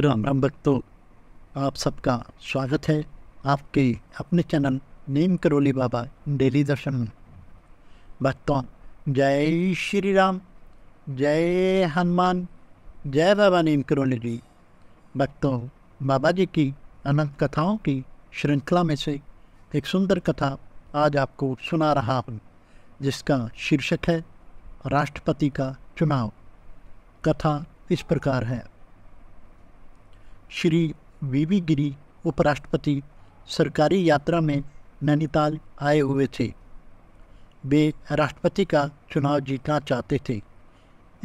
राम राम भक्तों आप सबका स्वागत है आपके अपने चैनल नीम करोली बाबा डेली दर्शन में भक्तों जय श्री राम जय हनुमान जय बाबा नीम करोली जी भक्तों बाबा जी की अनंत कथाओं की श्रृंखला में से एक सुंदर कथा आज आपको सुना रहा हूँ जिसका शीर्षक है राष्ट्रपति का चुनाव कथा इस प्रकार है श्री वी वी गिरी उपराष्ट्रपति सरकारी यात्रा में नैनीताल आए हुए थे वे राष्ट्रपति का चुनाव जीतना चाहते थे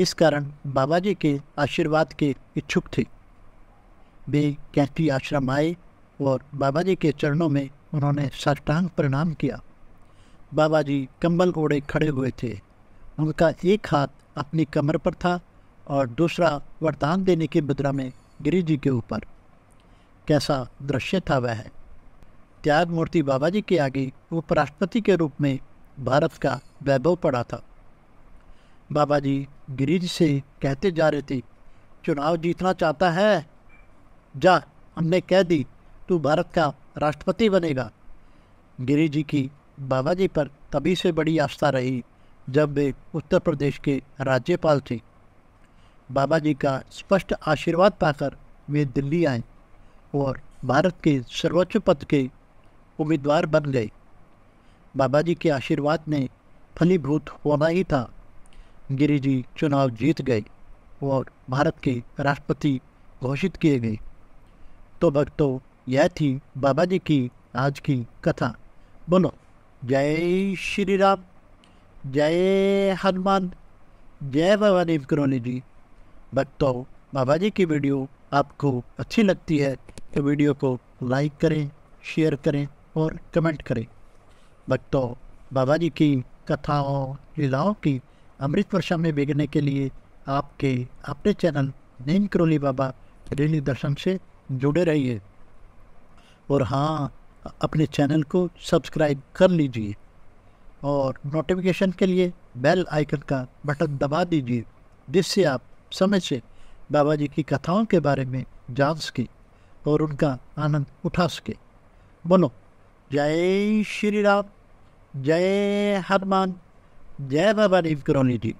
इस कारण बाबा जी के आशीर्वाद के इच्छुक थे वे कैंटी आश्रम आए और बाबा जी के चरणों में उन्होंने साष्टांग प्रणाम किया बाबा जी कंबल ओढ़े खड़े हुए थे उनका एक हाथ अपनी कमर पर था और दूसरा वरदान देने के मुद्रा में गिरी जी के ऊपर कैसा दृश्य था वह त्याग मूर्ति बाबा जी के आगे उपराष्ट्रपति के रूप में भारत का वैभव पड़ा था बाबा जी गिरीज से कहते जा रहे थे चुनाव जीतना चाहता है जा हमने कह दी तू भारत का राष्ट्रपति बनेगा गिरी जी की बाबा जी पर तभी से बड़ी आस्था रही जब वे उत्तर प्रदेश के राज्यपाल थे बाबा जी का स्पष्ट आशीर्वाद पाकर वे दिल्ली आए और भारत के सर्वोच्च पद के उम्मीदवार बन गए बाबा जी के आशीर्वाद ने फलीभूत होना ही था गिरिजी चुनाव जीत गए और भारत के राष्ट्रपति घोषित किए गए तो भक्तों यह थी बाबा जी की आज की कथा बोलो जय श्री राम जय हनुमान जय भवानी करोली जी भक्तों बाबा जी की वीडियो आपको अच्छी लगती है तो वीडियो को लाइक करें शेयर करें और कमेंट करें भक्तों बाबा जी की कथाओं लीलाओं की अमृत वर्षा में बिगने के लिए आपके अपने चैनल नीम करोली बाबा डेली दर्शन से जुड़े रहिए और हाँ अपने चैनल को सब्सक्राइब कर लीजिए और नोटिफिकेशन के लिए बेल आइकन का बटन दबा दीजिए जिससे आप से बाबा जी की कथाओं के बारे में जान सके और उनका आनंद उठा सके बोलो जय श्री राम जय हनुमान जय बाबा देव करौली जी